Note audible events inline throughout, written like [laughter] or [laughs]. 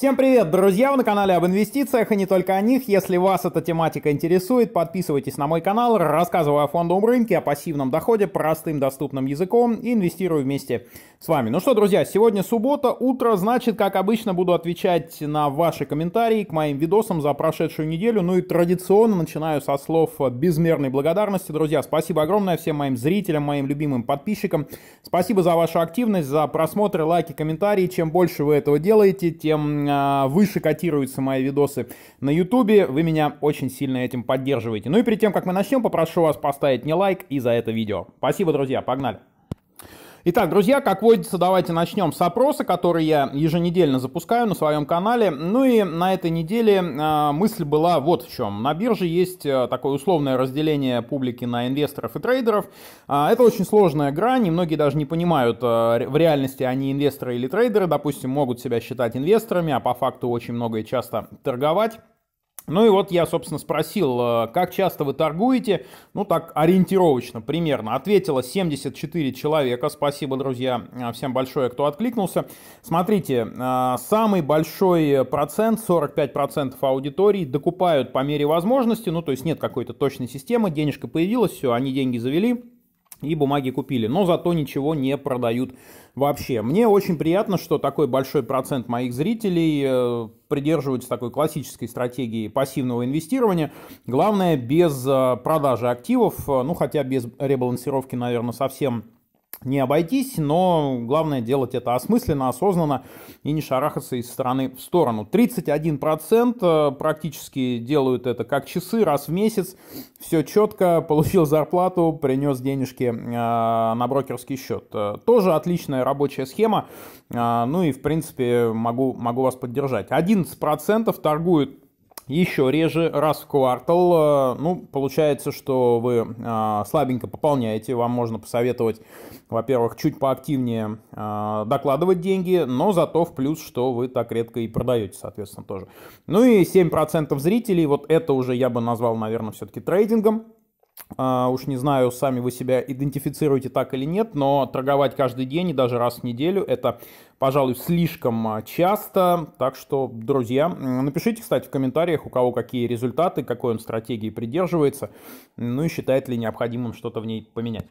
Всем привет, друзья! Вы на канале об инвестициях и не только о них. Если вас эта тематика интересует, подписывайтесь на мой канал, рассказываю о фондовом рынке, о пассивном доходе, простым доступным языком и инвестирую вместе с вами. Ну что, друзья, сегодня суббота, утро, значит, как обычно, буду отвечать на ваши комментарии к моим видосам за прошедшую неделю. Ну и традиционно начинаю со слов безмерной благодарности, друзья. Спасибо огромное всем моим зрителям, моим любимым подписчикам. Спасибо за вашу активность, за просмотры, лайки, комментарии. Чем больше вы этого делаете, тем а, выше котируются мои видосы на ютубе, вы меня очень сильно этим поддерживаете. Ну и перед тем, как мы начнем, попрошу вас поставить мне лайк и за это видео. Спасибо, друзья, погнали! Итак, друзья, как водится, давайте начнем с опроса, который я еженедельно запускаю на своем канале. Ну и на этой неделе а, мысль была вот в чем. На бирже есть а, такое условное разделение публики на инвесторов и трейдеров. А, это очень сложная грань, и многие даже не понимают, в реальности они инвесторы или трейдеры. Допустим, могут себя считать инвесторами, а по факту очень многое часто торговать. Ну и вот я, собственно, спросил, э, как часто вы торгуете? Ну так, ориентировочно, примерно. Ответило 74 человека. Спасибо, друзья, э, всем большое, кто откликнулся. Смотрите, э, самый большой процент, 45% аудитории докупают по мере возможности. Ну то есть нет какой-то точной системы. Денежка появилась, все, они деньги завели и бумаги купили, но зато ничего не продают вообще. Мне очень приятно, что такой большой процент моих зрителей э, придерживаются такой классической стратегии пассивного инвестирования. Главное, без э, продажи активов, э, ну хотя без ребалансировки, наверное, совсем не обойтись, но главное делать это осмысленно, осознанно и не шарахаться из стороны в сторону. 31% э, практически делают это как часы, раз в месяц, все четко, [laughs] получил зарплату, принес денежки э, на брокерский счет. Э, тоже отличная рабочая схема, ну и в принципе могу, могу вас поддержать. 11% торгуют еще реже, раз в квартал. Ну, получается, что вы слабенько пополняете, вам можно посоветовать во-первых, чуть поактивнее а, докладывать деньги, но зато в плюс, что вы так редко и продаете, соответственно, тоже. Ну и 7% зрителей, вот это уже я бы назвал, наверное, все-таки трейдингом. Э, уж не знаю, сами вы себя идентифицируете так или нет, но торговать каждый день и даже раз в неделю это, пожалуй, слишком а, часто. Так что, друзья, напишите, кстати, в комментариях, у кого какие результаты, какой он стратегии придерживается, ну и считает ли необходимым что-то в ней поменять.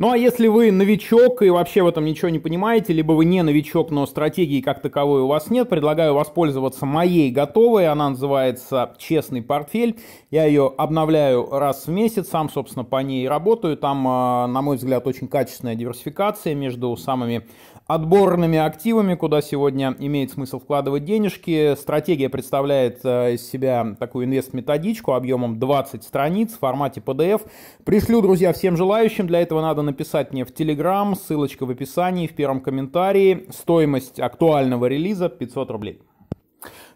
Ну а если вы новичок и вообще в этом ничего не понимаете, либо вы не новичок, но стратегии как таковой у вас нет, предлагаю воспользоваться моей готовой, она называется «Честный портфель». Я ее обновляю раз в месяц, сам, собственно, по ней работаю. Там, а, на мой взгляд, очень качественная диверсификация между самыми отборными активами, куда сегодня имеет смысл вкладывать денежки. Стратегия представляет э, из себя такую инвест-методичку объемом 20 страниц в формате PDF. Пришлю, друзья, всем желающим. Для этого надо написать мне в Telegram, ссылочка в описании, в первом комментарии. Стоимость актуального релиза 500 рублей.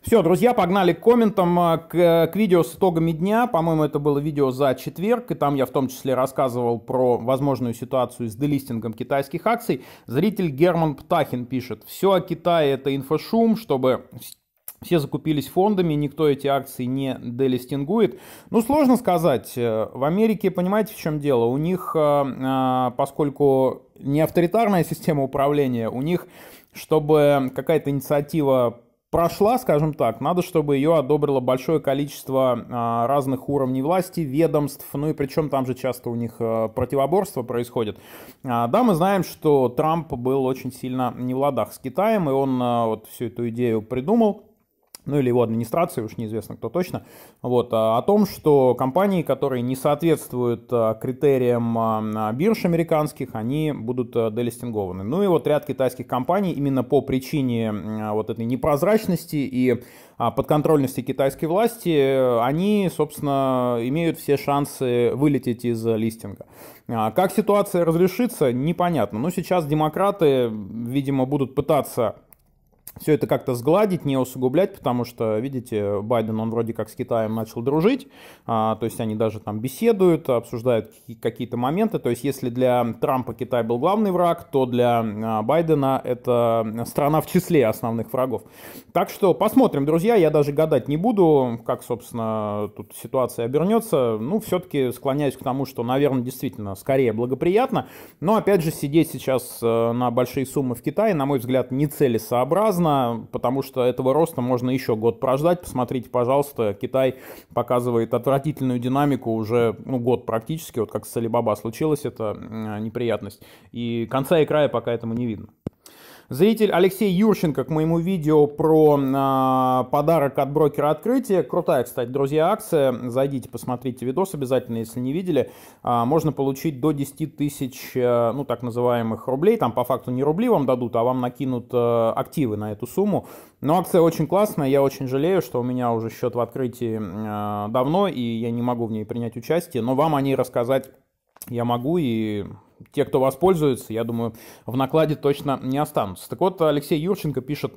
Все, друзья, погнали к комментам, а, к, э, к видео с итогами дня. По-моему, это было видео за четверг, и там я в том числе рассказывал про возможную ситуацию с делистингом китайских акций. Зритель Герман Птахин пишет, все о Китае это инфошум, чтобы все закупились фондами, никто эти акции не делистингует. Ну, сложно сказать. Э, в Америке, понимаете, в чем дело? У них, а, а, поскольку не авторитарная [laughs] система управления, у них чтобы какая-то инициатива прошла, скажем так, надо, чтобы ее одобрило большое количество а, разных уровней власти, ведомств, ну и причем там же часто у них а, противоборство происходит. А, да, мы знаем, что Трамп был очень сильно не в ладах с Китаем, и он э, вот всю эту идею придумал ну или его администрации, уж неизвестно кто точно, вот, а, о том, что компании, которые не соответствуют а, критериям а, бирж американских, они будут делистингованы. Ну и вот ряд китайских компаний именно по причине вот этой непрозрачности и подконтрольности китайской власти, э, они, собственно, имеют все шансы вылететь из листинга. Как ситуация разрешится, непонятно. Но ну, сейчас демократы, видимо, будут пытаться все это как-то сгладить, не усугублять, потому что, видите, Байден, он вроде как с Китаем начал дружить, а, то есть они даже там беседуют, обсуждают какие-то моменты, то есть если для Трампа Китай был главный враг, то для а, Байдена это страна в числе основных врагов. Так что посмотрим, друзья, я даже гадать не буду, как, собственно, тут ситуация обернется, ну, все-таки склоняюсь к тому, что, наверное, действительно скорее благоприятно, но, опять же, сидеть сейчас э, на большие суммы в Китае, на мой взгляд, нецелесообразно, поздно, потому что этого роста можно еще год прождать. Посмотрите, пожалуйста, Китай показывает отвратительную динамику уже ну, год практически, вот как с Alibaba случилось эта неприятность. И конца и края пока этому не видно. Зритель Алексей Юрченко к моему видео про э, подарок от брокера открытия. Крутая, кстати, друзья, акция. Зайдите, посмотрите видос обязательно, если не видели. Э, можно получить до 10 тысяч, э, ну, так называемых рублей. Там по факту не рубли вам дадут, а вам накинут э, активы на эту сумму. Но акция очень классная. Я очень жалею, что у меня уже счет в открытии э, давно, и я не могу в ней принять участие. Но вам о ней рассказать я могу, и те, кто воспользуется, я думаю, в накладе точно не останутся. Так вот, Алексей Юрченко пишет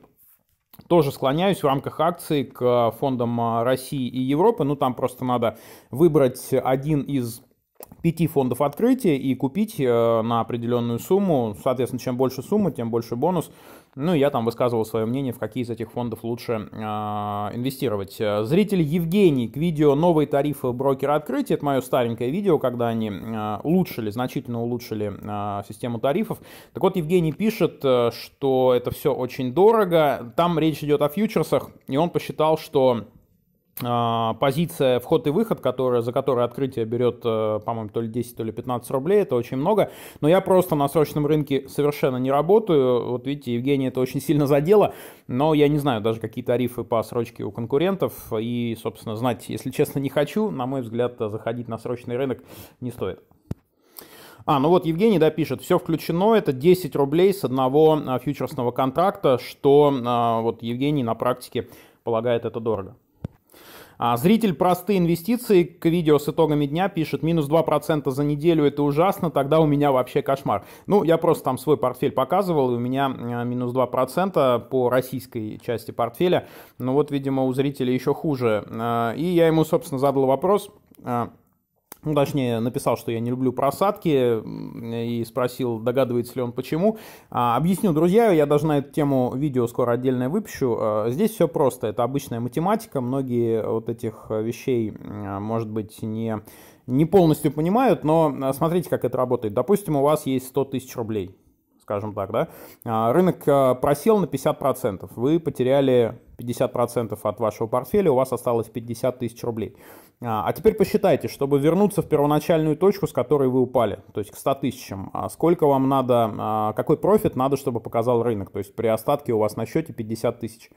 тоже склоняюсь в рамках акций к фондам а, России и Европы. Ну, там просто надо выбрать один из пяти фондов открытия и купить э, на определенную сумму. Соответственно, чем больше сумма, тем больше бонус. Ну, я там высказывал свое мнение, в какие из этих фондов лучше э, инвестировать. Э, зритель Евгений к видео «Новые тарифы брокера открытия». Это мое старенькое видео, когда они э, улучшили, значительно улучшили э, систему тарифов. Так вот, Евгений пишет, э, что это все очень дорого. Там речь идет о фьючерсах, и он посчитал, что а, позиция вход и выход, которая, за которую открытие берет, э, по-моему, то ли 10, то ли 15 рублей, это очень много. Но я просто на срочном рынке совершенно не работаю. Вот видите, Евгений это очень сильно задело, но я не знаю даже какие тарифы по срочке у конкурентов. И, собственно, знать, если честно, не хочу. На мой взгляд, заходить на срочный рынок не стоит. А, ну вот Евгений, да, пишет, все включено, это 10 рублей с одного а, фьючерсного контракта, что а, вот Евгений на практике полагает это дорого. А, зритель «Простые инвестиции» к видео с итогами дня пишет, минус 2% за неделю это ужасно, тогда у меня вообще кошмар. Ну, я просто там свой портфель показывал, и у меня э, минус 2% по российской части портфеля. Ну вот, видимо, у зрителя еще хуже. Э, и я ему, собственно, задал вопрос, э, ну, точнее, написал, что я не люблю просадки, и спросил, догадывается ли он почему. А, объясню, друзья, я даже на эту тему видео скоро отдельное выпущу. А, здесь все просто, это обычная математика, многие вот этих вещей, а, может быть, не, не полностью понимают, но а, смотрите, как это работает. Допустим, у вас есть 100 тысяч рублей, скажем так, да? А, рынок просел на 50%, вы потеряли 50% от вашего портфеля, у вас осталось 50 тысяч рублей. А, а теперь посчитайте, чтобы вернуться в первоначальную точку, с которой вы упали, то есть к 100 тысячам, а сколько вам надо, а, какой профит надо, чтобы показал рынок, то есть при остатке у вас на счете 50 тысяч.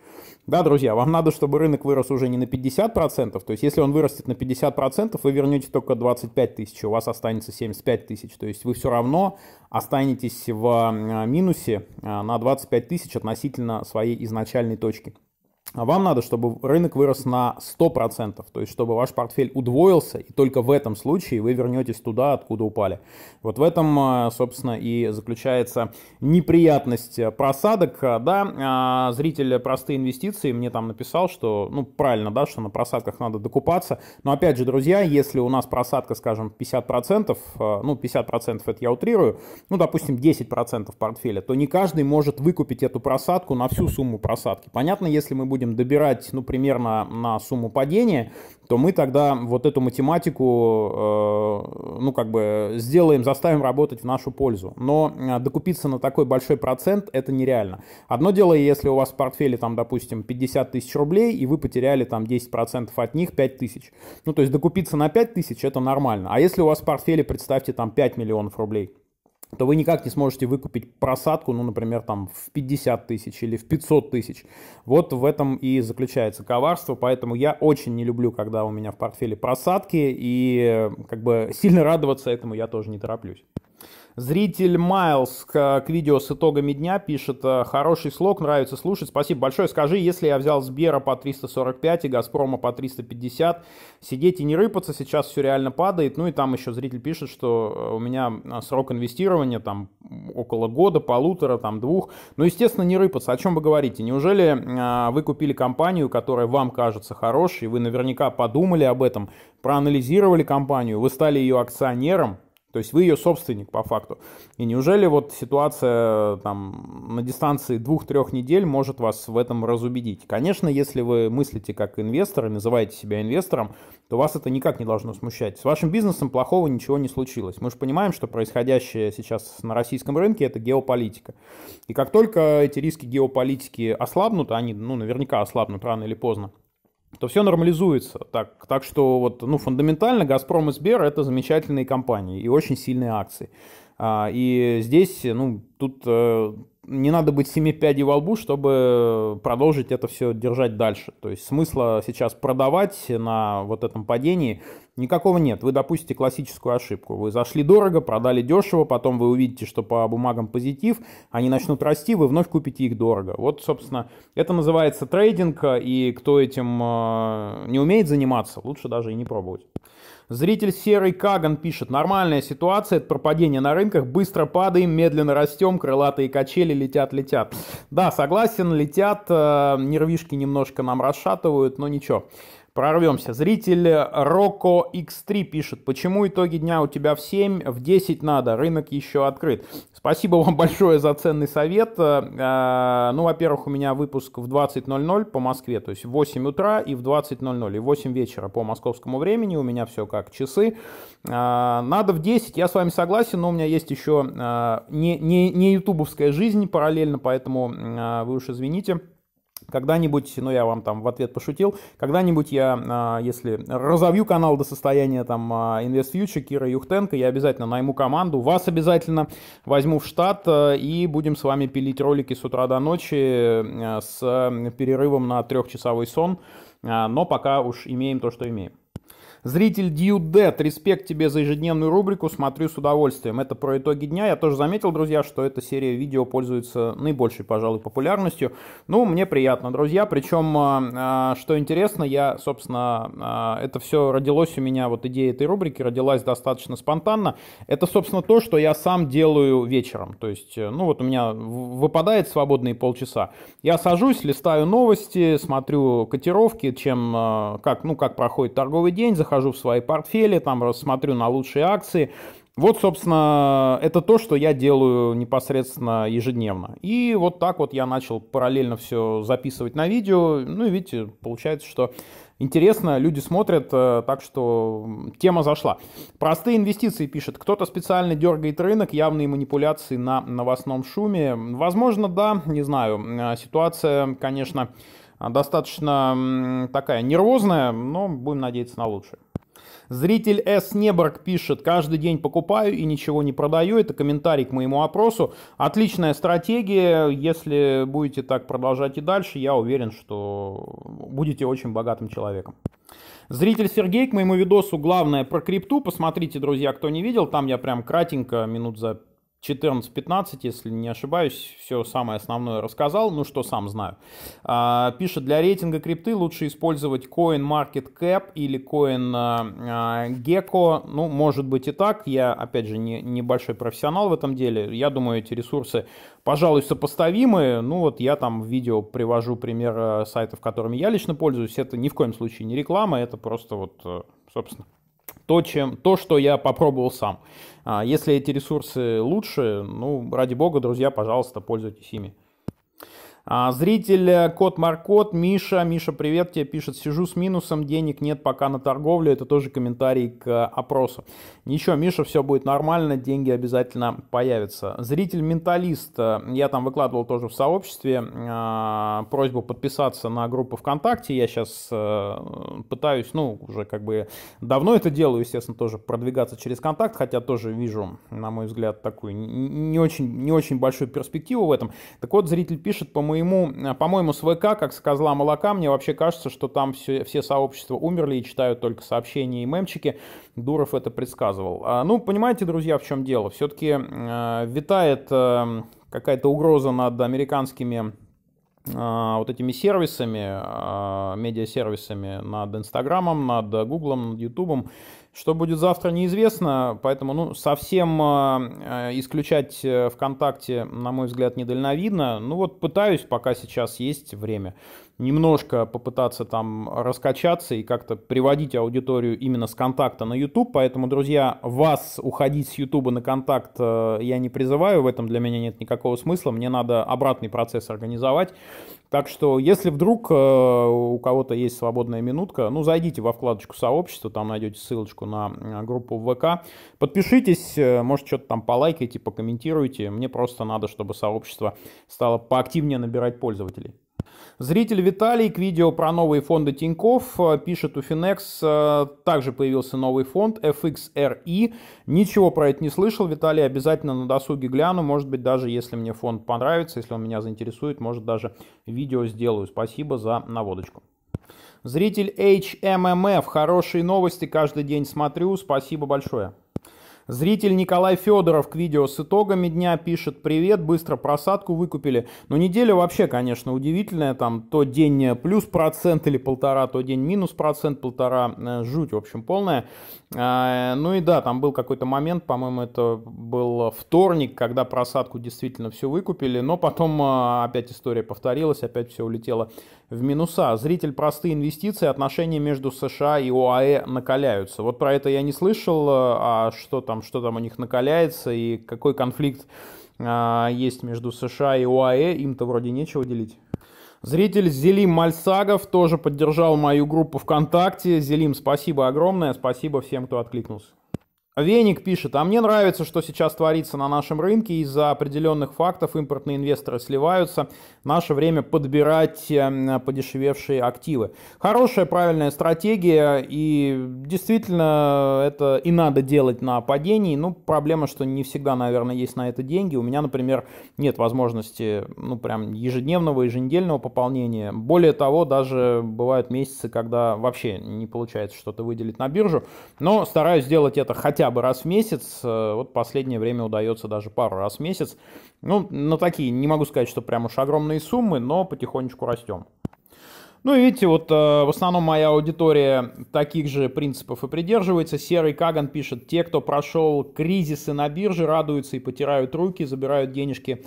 Да, друзья, вам надо, чтобы рынок вырос уже не на 50%, то есть если он вырастет на 50%, вы вернете только 25 тысяч, у вас останется 75 тысяч, то есть вы все равно останетесь в минусе на 25 тысяч относительно своей изначальной точки. А вам надо, чтобы рынок вырос на 100%, то есть чтобы ваш портфель удвоился, и только в этом случае вы вернетесь туда, откуда упали. Вот в этом, э, собственно, и заключается неприятность э, просадок. Да, э, зритель «Простые инвестиции» мне там написал, что, ну, правильно, да, что на просадках надо докупаться. Но опять же, друзья, если у нас просадка, скажем, 50%, ну, 50% это я утрирую, ну, допустим, 10% портфеля, то не каждый может выкупить эту просадку на всю сумму просадки. Понятно, если мы будем будем добирать, ну, примерно на сумму падения, то мы тогда вот эту математику, э, ну, как бы сделаем, заставим работать в нашу пользу. Но э, докупиться на такой большой процент – это нереально. Одно дело, если у вас в портфеле, там, допустим, 50 тысяч рублей, и вы потеряли там 10% от них 5 тысяч. Ну, то есть докупиться на 5 тысяч – это нормально. А если у вас в портфеле, представьте, там 5 миллионов рублей – то вы никак не сможете выкупить просадку, ну, например, там в 50 тысяч или в 500 тысяч. Вот в этом и заключается коварство, поэтому я очень не люблю, когда у меня в портфеле просадки, и э, как бы сильно радоваться этому я тоже не тороплюсь. Зритель Майлз к, к видео с итогами дня пишет «Э, «Хороший слог, нравится слушать, спасибо большое. Скажи, если я взял Сбера по 345 и Газпрома по 350, сидеть и не рыпаться, сейчас все реально падает». Ну и там еще зритель пишет, что э, у меня э, срок инвестирования там около года, полутора, там двух. Ну, естественно, не рыпаться. О чем вы говорите? Неужели э, вы купили компанию, которая вам кажется хорошей, вы наверняка подумали об этом, проанализировали компанию, вы стали ее акционером, то есть вы ее собственник по факту. И неужели вот ситуация там на дистанции двух-трех недель может вас в этом разубедить? Конечно, если вы мыслите как инвестор и называете себя инвестором, то вас это никак не должно смущать. С вашим бизнесом плохого ничего не случилось. Мы же понимаем, что происходящее сейчас на российском рынке – это геополитика. И как только эти риски геополитики ослабнут, а они ну, наверняка ослабнут рано или поздно, то все нормализуется. Так, так что вот, ну, фундаментально «Газпром» и «Сбер» — это замечательные компании и очень сильные акции. А, и здесь, ну, тут э, не надо быть семи пядей во лбу, чтобы продолжить это все держать дальше. То есть смысла сейчас продавать на вот этом падении никакого нет. Вы допустите классическую ошибку. Вы зашли дорого, продали дешево, потом вы увидите, что по бумагам позитив, они начнут расти, вы вновь купите их дорого. Вот, собственно, это называется трейдинг, и кто этим э, не умеет заниматься, лучше даже и не пробовать. Зритель Серый Каган пишет, нормальная ситуация, это пропадение на рынках, быстро падаем, медленно растем, крылатые качели летят-летят. Да, согласен, летят, э, нервишки немножко нам расшатывают, но ничего прорвемся. Зритель Роко X3 пишет, почему итоги дня у тебя в 7, в 10 надо, рынок еще открыт. Спасибо вам [laughs] большое за ценный совет. Э, э, ну, во-первых, у меня выпуск в 20.00 по Москве, то есть в 8 утра и в 20.00, и в 8 вечера по московскому времени, у меня все как часы. Э, надо в 10, я с вами согласен, но у меня есть еще не, не, не ютубовская жизнь параллельно, поэтому вы уж извините когда-нибудь, ну я вам там в ответ пошутил, когда-нибудь я, а, если разовью канал до состояния там а, InvestFuture, Кира Юхтенко, я обязательно найму команду, вас обязательно возьму в штат а, и будем с вами пилить ролики с утра до ночи с перерывом на трехчасовой сон, но пока уж имеем то, что имеем. Зритель Дьюд Дэд, респект тебе за ежедневную рубрику, смотрю с удовольствием. Это про итоги дня. Я тоже заметил, друзья, что эта серия видео пользуется наибольшей, пожалуй, популярностью. Ну, мне приятно, друзья. Причем, а, а, что интересно, я, собственно, а, это все родилось у меня, вот идея этой рубрики родилась достаточно спонтанно. Это, собственно, то, что я сам делаю вечером. То есть, э, ну вот у меня выпадает свободные полчаса. Я сажусь, листаю новости, смотрю котировки, чем, как, ну, как проходит торговый день, захожу в свои портфели, там рассмотрю на лучшие акции. Вот, собственно, это то, что я делаю непосредственно ежедневно. И вот так вот я начал параллельно все записывать на видео. Ну и видите, получается, что интересно, люди смотрят, э, так что тема зашла. Простые инвестиции пишет. Кто-то специально дергает рынок, явные манипуляции на новостном шуме. Возможно, да, не знаю. Э, ситуация, конечно, а достаточно такая нервозная, но будем надеяться на лучшее. Зритель С. Неборг пишет, каждый день покупаю и ничего не продаю. Это комментарий к моему опросу. Отличная стратегия. Если будете так продолжать и дальше, я уверен, что будете очень богатым человеком. Зритель Сергей, к моему видосу главное про крипту. Посмотрите, друзья, кто не видел, там я прям кратенько, минут за 14-15, если не ошибаюсь, все самое основное рассказал, ну что сам знаю. А, пишет, для рейтинга крипты лучше использовать CoinMarketCap или CoinGecko, а, а, ну может быть и так, я опять же не, небольшой профессионал в этом деле, я думаю эти ресурсы, пожалуй, сопоставимы, ну вот я там в видео привожу пример э, сайтов, которыми я лично пользуюсь, это ни в коем случае не реклама, это просто вот, э, собственно, то, чем, то, что я попробовал сам. А, если эти ресурсы лучше, ну, ради бога, друзья, пожалуйста, пользуйтесь ими. А, зритель э, Кот Маркот, Миша, Миша, привет тебе, пишет, сижу с минусом, денег нет пока на торговлю, это тоже комментарий к э, опросу. Ничего, Миша, все будет нормально, деньги обязательно появятся. Зритель Менталист, э, я там выкладывал тоже в сообществе а, просьбу подписаться на группу ВКонтакте, я сейчас пытаюсь, ну, уже как бы давно это делаю, естественно, тоже продвигаться через контакт, хотя тоже вижу, на мой взгляд, такую не очень, не очень большую перспективу в этом. Так вот, зритель пишет, по моему моему, э, по-моему, с ВК, как с козла молока, мне вообще кажется, что там все, все сообщества умерли и читают только сообщения и мемчики. Дуров это предсказывал. А, ну, понимаете, друзья, в чем дело? Все-таки э, витает э, какая-то угроза над американскими э, вот этими сервисами, э, медиасервисами над Инстаграмом, над Гуглом, над Ютубом. Что будет завтра, неизвестно, поэтому ну, совсем а, а, исключать э, ВКонтакте, на мой взгляд, недальновидно. Ну вот пытаюсь, пока сейчас есть время, немножко попытаться там раскачаться и как-то приводить аудиторию именно с контакта на YouTube. Поэтому, друзья, вас уходить с YouTube на контакт э, я не призываю, в этом для меня нет никакого смысла. Мне надо обратный процесс организовать. Так что, если вдруг э, у кого-то есть свободная минутка, ну, зайдите во вкладочку сообщества, там найдете ссылочку ссылочку на э, группу ВК. Подпишитесь, э, может что-то там полайкайте, покомментируйте. Мне просто надо, чтобы сообщество стало поактивнее набирать пользователей. Зритель Виталий к видео про новые фонды Тиньков э, пишет у Finex. Также появился новый фонд FXRI. Ничего про это не слышал. Виталий обязательно на досуге гляну. Может быть, даже если мне фонд понравится, если он меня заинтересует, может даже видео сделаю. Спасибо за наводочку. Зритель HMMF, хорошие новости каждый день смотрю, спасибо большое. Зритель Николай Федоров к видео с итогами дня пишет «Привет, быстро просадку выкупили». Но ну, неделя вообще, конечно, удивительная. Там то день э, плюс процент или полтора, то день минус процент, полтора. Э, жуть, в общем, полная. А, ну и да, там был какой-то момент, по-моему, это был вторник, когда просадку действительно все выкупили. Но потом э, опять история повторилась, опять все улетело в минуса. Зритель «Простые инвестиции. Отношения между США и ОАЭ накаляются». Вот про это я не слышал, а что там там, что там у них накаляется и какой конфликт а, есть между США и ОАЭ, им-то вроде нечего делить. Зритель Зелим Мальсагов тоже поддержал мою группу ВКонтакте. Зелим, спасибо огромное, спасибо всем, кто откликнулся. Веник пишет, а мне нравится, что сейчас творится на нашем рынке, из-за определенных фактов импортные инвесторы сливаются, наше время подбирать эм, подешевевшие активы. Хорошая, правильная стратегия, и действительно это и надо делать на падении, ну проблема, что не всегда, наверное, есть на это деньги, у меня, например, нет возможности, ну прям ежедневного, еженедельного пополнения, более того, даже бывают месяцы, когда вообще не получается что-то выделить на биржу, но стараюсь сделать это хотя хотя бы раз в месяц. Э, вот последнее время удается даже пару раз в месяц. Ну, на такие, не могу сказать, что прям уж огромные суммы, но потихонечку растем. Ну и видите, вот э, в основном моя аудитория таких же принципов и придерживается. Серый Каган пишет, те, кто прошел кризисы на бирже, радуются и потирают руки, забирают денежки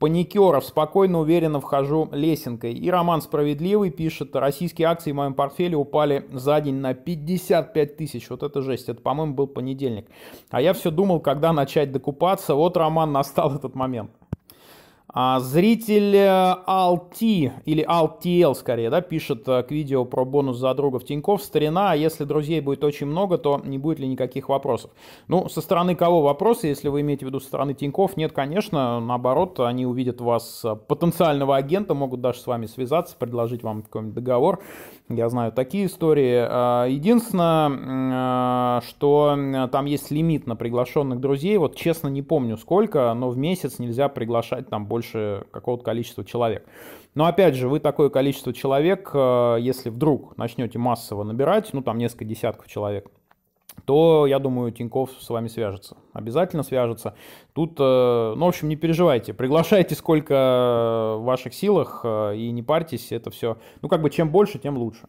паникеров спокойно, уверенно вхожу лесенкой. И Роман Справедливый пишет, российские акции в моем портфеле упали за день на 55 тысяч. Вот это жесть, это, по-моему, был понедельник. А я все думал, когда начать докупаться. Вот, Роман, настал [laughs] этот момент. А зритель э, Alt или Altl скорее, да, пишет э, к видео про бонус за друга в Тинькофф. Старина, а если друзей будет очень много, то не будет ли никаких вопросов? Ну, со стороны кого вопросы, если вы имеете в виду со стороны Тинькофф? Нет, конечно, наоборот, они увидят вас э, потенциального агента, могут даже с вами связаться, предложить вам какой-нибудь договор. Я знаю такие истории. Единственное, что там есть лимит на приглашенных друзей. Вот честно не помню сколько, но в месяц нельзя приглашать там больше больше какого-то количества человек. Но опять же, вы такое количество человек, э, если вдруг начнете массово набирать, ну там несколько десятков человек, то, я думаю, Тиньков с вами свяжется. Обязательно свяжется. Тут, э, ну, в общем, не переживайте. Приглашайте сколько в ваших силах э, и не парьтесь. Это все, ну, как бы чем больше, тем лучше.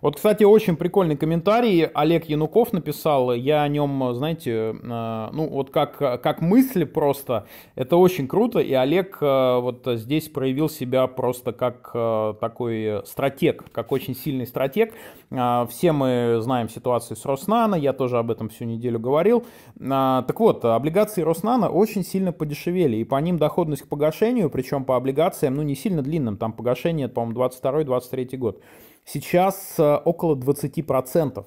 Вот, кстати, очень прикольный комментарий Олег Януков написал. Я о нем, знаете, э, ну вот как, как мысль просто. Это очень круто. И Олег э, вот здесь проявил себя просто как э, такой стратег, как очень сильный стратег. Все мы знаем ситуацию с Роснано. Я тоже об этом всю неделю говорил. Так вот, облигации Роснана очень сильно подешевели. И по ним доходность к погашению, причем по облигациям, ну не сильно длинным. Там погашение, по-моему, 22-23 год. Сейчас э, около 20%.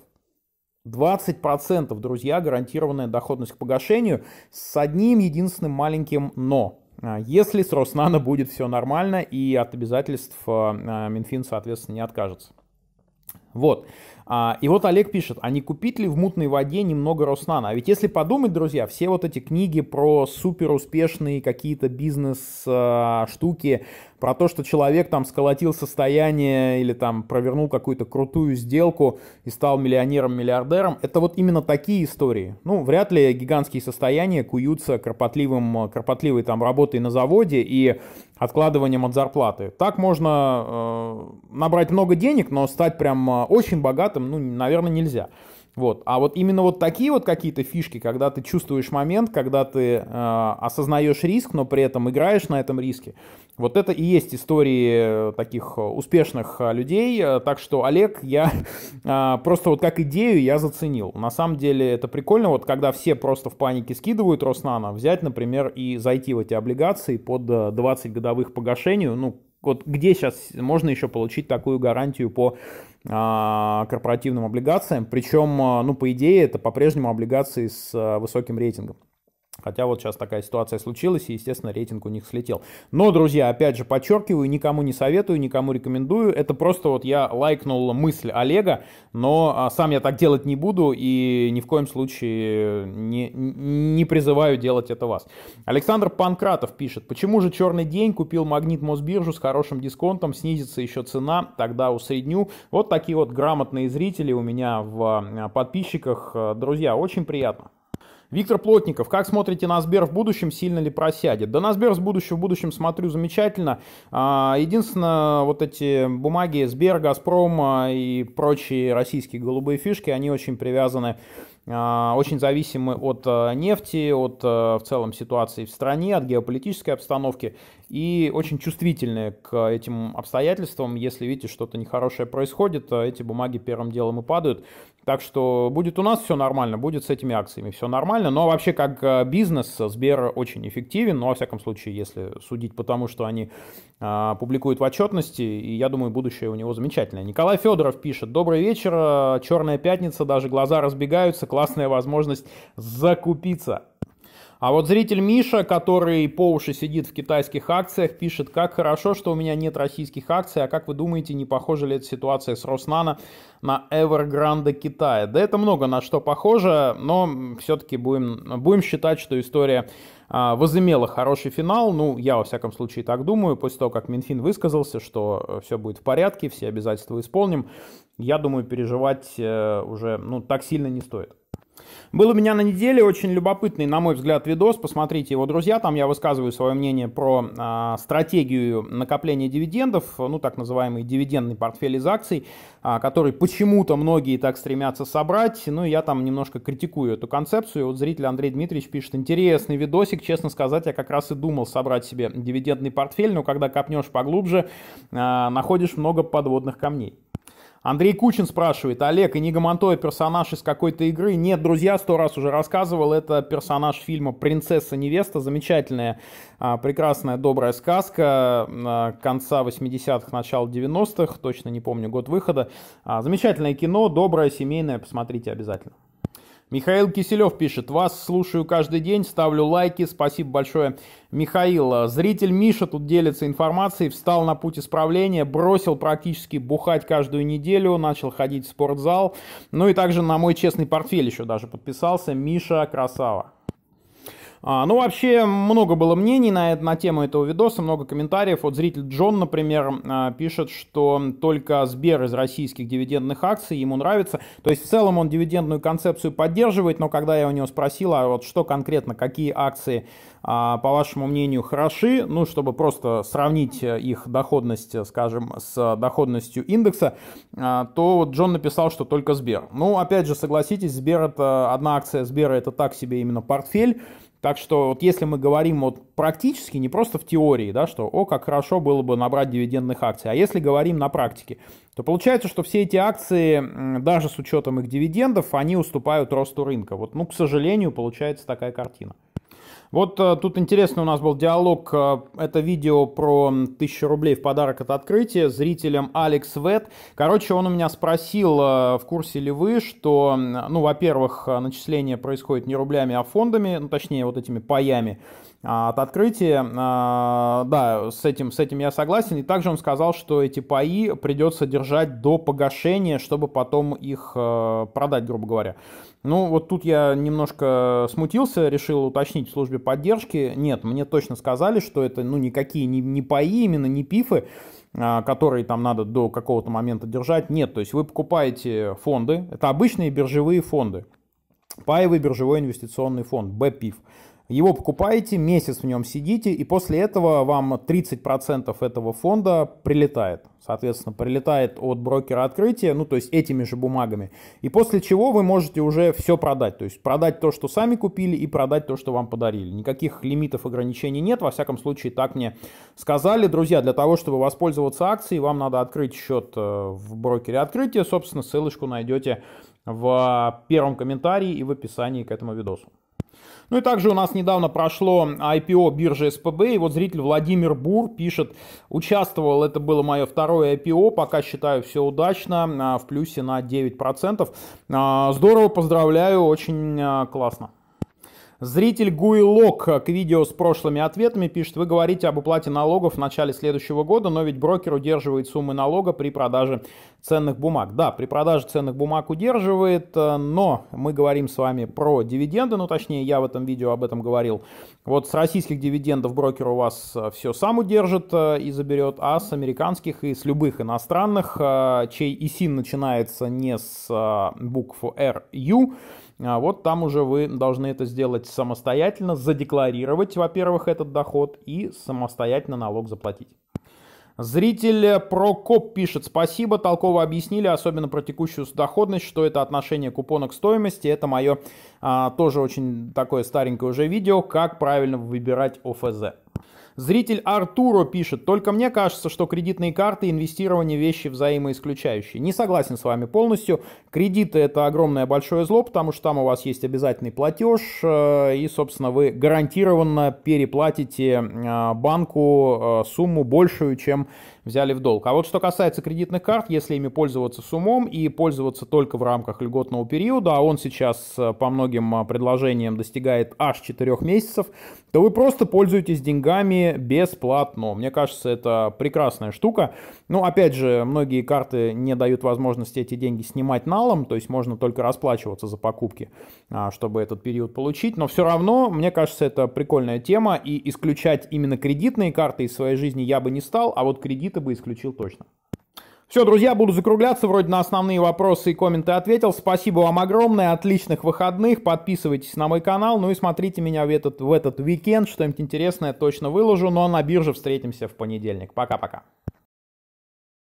20%, друзья, гарантированная доходность к погашению с одним единственным маленьким «но». А, если с Роснана будет все нормально и от обязательств э, а, Минфин, соответственно, не откажется. Вот. А, и вот Олег пишет, а не купить ли в мутной воде немного Роснана? А ведь если подумать, друзья, все вот эти книги про суперуспешные какие-то бизнес-штуки, э, про то, что человек там сколотил состояние или там провернул какую-то крутую сделку и стал миллионером-миллиардером. Это вот именно такие истории. Ну, вряд ли гигантские состояния куются кропотливым, кропотливой там работой на заводе и откладыванием от зарплаты. Так можно э, набрать много денег, но стать прям э, очень богатым, ну, наверное, нельзя. Вот. А вот именно вот такие вот какие-то фишки, когда ты чувствуешь момент, когда ты э, осознаешь риск, но при этом играешь на этом риске, вот это и есть истории э, таких э, успешных э, людей. Так что, Олег, я [laughs] э, просто вот как идею я заценил. На самом деле это прикольно, вот когда все просто в панике скидывают Роснана, взять, например, и зайти в эти облигации под 20 годовых погашению, ну, вот где сейчас можно еще получить такую гарантию по а, корпоративным облигациям? Причем, а, ну, по идее, это по-прежнему облигации с а, высоким рейтингом. Хотя вот сейчас такая ситуация случилась, и, естественно, рейтинг у них слетел. Но, друзья, опять же, подчеркиваю, никому не советую, никому рекомендую. Это просто вот я лайкнул мысль Олега, но а, сам я так делать не буду и ни в коем случае не, не призываю делать это вас. Александр Панкратов пишет, почему же черный день купил магнит Мосбиржу с хорошим дисконтом, снизится еще цена, тогда усредню. Вот такие вот грамотные зрители у меня в а, подписчиках. Друзья, очень приятно. Виктор Плотников, как смотрите на Сбер в будущем, сильно ли просядет? Да на Сбер в будущем. в будущем смотрю замечательно. А, единственное, вот эти бумаги Сбер, Газпрома и прочие российские голубые фишки, они очень привязаны а, очень зависимы от а, нефти, от в целом ситуации в стране, от геополитической обстановки и очень чувствительны к этим обстоятельствам. Если видите, что-то нехорошее происходит, эти бумаги первым делом и падают. Так что будет у нас все нормально, будет с этими акциями все нормально. Но вообще как э, бизнес Сбер очень эффективен, но ну, во всяком случае, если судить по тому, что они а, публикуют в отчетности, и я думаю, будущее у него замечательное. Николай Федоров пишет, добрый вечер, э, черная пятница, даже глаза разбегаются, классная возможность закупиться. А вот зритель Миша, который по уши сидит в китайских акциях, пишет, как хорошо, что у меня нет российских акций, а как вы думаете, не похожа ли эта ситуация с Роснана на Эвергранда Китая? Да это много на что похоже, но все-таки будем, будем считать, что история а, возымела хороший финал. Ну, я во всяком случае так думаю. После того, как Минфин высказался, что э, все будет в порядке, все обязательства исполним, я думаю, переживать э, уже ну, так сильно не стоит. Был у меня на неделе очень любопытный, на мой взгляд, видос. Посмотрите его, друзья. Там я высказываю свое мнение про э, стратегию накопления дивидендов, ну, так называемый дивидендный портфель из акций, э, который почему-то многие так стремятся собрать. Ну, я там немножко критикую эту концепцию. Вот зритель Андрей Дмитриевич пишет, интересный видосик, честно сказать, я как раз и думал собрать себе дивидендный портфель, но когда копнешь поглубже, э, находишь много подводных камней. Андрей Кучин спрашивает, Олег, и Нига Монтоя персонаж из какой-то игры? Нет, друзья, сто раз уже рассказывал, это персонаж фильма «Принцесса-невеста», замечательная, а, прекрасная, добрая сказка а, конца 80-х, начала 90-х, точно не помню год выхода. А, замечательное кино, доброе, семейное, посмотрите обязательно. Михаил Киселев пишет, вас слушаю каждый день, ставлю лайки, спасибо большое. Михаил, «А, зритель Миша тут делится информацией, встал на путь исправления, бросил практически бухать каждую неделю, начал ходить в спортзал, ну и также на мой честный портфель еще даже подписался, Миша Красава. А, ну, вообще, много было мнений на, на тему этого видоса, много комментариев. Вот зритель Джон, например, а, пишет, что только Сбер из российских дивидендных акций ему нравится. То есть, в целом, он дивидендную концепцию поддерживает, но когда я у него спросил, а вот что конкретно, какие акции, а, по вашему мнению, хороши, ну, чтобы просто сравнить э, их доходность, э, скажем, с э, доходностью индекса, а, то вот Джон написал, что только Сбер. Ну, опять же, согласитесь, Сбер это, одна акция Сбера это так себе именно портфель, так что вот если мы говорим вот практически, не просто в теории, да, что о, как хорошо было бы набрать дивидендных акций, а если говорим на практике, то получается, что все эти акции, даже с учетом их дивидендов, они уступают росту рынка. Вот, ну, к сожалению, получается такая картина. Вот э, тут интересно у нас был диалог. Э, это видео про 1000 рублей в подарок от открытия зрителям Алекс Вет. Короче, он у меня спросил, э, в курсе ли вы, что, ну, во-первых, начисление происходит не рублями, а фондами, ну, точнее, вот этими паями. А, от открытия. А, да, с этим, с этим я согласен. И также он сказал, что эти паи придется держать до погашения, чтобы потом их а, продать, грубо говоря. Ну, вот тут я немножко смутился, решил уточнить в службе поддержки. Нет, мне точно сказали, что это ну, никакие не, не паи, именно не пифы, которые там надо до какого-то момента держать. Нет, то есть вы покупаете фонды, это обычные биржевые фонды. Паевый биржевой инвестиционный фонд, БПИФ. Его покупаете, месяц в нем сидите, и после этого вам 30% этого фонда прилетает. Соответственно, прилетает от брокера открытия, ну то есть этими же бумагами. И после чего вы можете уже все продать. То есть продать то, что сами купили, и продать то, что вам подарили. Никаких лимитов ограничений нет. Во всяком случае, так мне сказали. Друзья, для того, чтобы воспользоваться акцией, вам надо открыть счет э, в брокере открытия. Собственно, ссылочку найдете в первом комментарии и в описании к этому видосу. Ну и также у нас недавно прошло IPO биржи СПБ, и вот зритель Владимир Бур пишет, участвовал, это было мое второе IPO, пока считаю все удачно, а, в плюсе на 9%. А, здорово, поздравляю, очень а, классно. Зритель Гуилок к видео с прошлыми ответами пишет, вы говорите об уплате налогов в начале следующего года, но ведь брокер удерживает суммы налога при продаже ценных бумаг. Да, при продаже ценных бумаг удерживает, э, но мы говорим с вами про дивиденды, ну точнее я в этом видео об этом говорил. Вот с российских дивидендов брокер у вас э, все сам удержит э, и заберет, а с американских и с любых иностранных, чей ИСИН начинается не с букв R, а вот там уже вы должны это сделать самостоятельно, задекларировать, во-первых, этот доход и самостоятельно налог заплатить. Зритель Прокоп пишет, спасибо, толково объяснили, особенно про текущую доходность, что это отношение купона к стоимости. Это мое а, тоже очень такое старенькое уже видео, как правильно выбирать ОФЗ. Зритель Артуро пишет, только мне кажется, что кредитные карты и инвестирование вещи взаимоисключающие. Не согласен с вами полностью. Кредиты это огромное большое зло, потому что там у вас есть обязательный платеж, э, и, собственно, вы гарантированно переплатите э, банку э, сумму большую, чем взяли в долг. А вот что касается кредитных карт, если ими пользоваться с умом и пользоваться только в рамках льготного периода, а он сейчас э, по многим э, предложениям достигает аж 4 месяцев, то вы просто пользуетесь деньгами бесплатно. Мне кажется, это прекрасная штука. Ну, опять же, многие карты не дают возможности эти деньги снимать налом, то есть можно только расплачиваться за покупки, а, чтобы этот период получить. Но все равно, мне кажется, это прикольная тема, и исключать именно кредитные карты из своей жизни я бы не стал, а вот кредиты конфликта бы исключил точно. Все, друзья, буду закругляться. Вроде на основные вопросы и комменты ответил. Спасибо вам огромное. Отличных выходных. Подписывайтесь на мой канал. Ну и смотрите меня в этот, в этот уикенд. Что-нибудь интересное точно выложу. Но ну, а на бирже встретимся в понедельник. Пока-пока.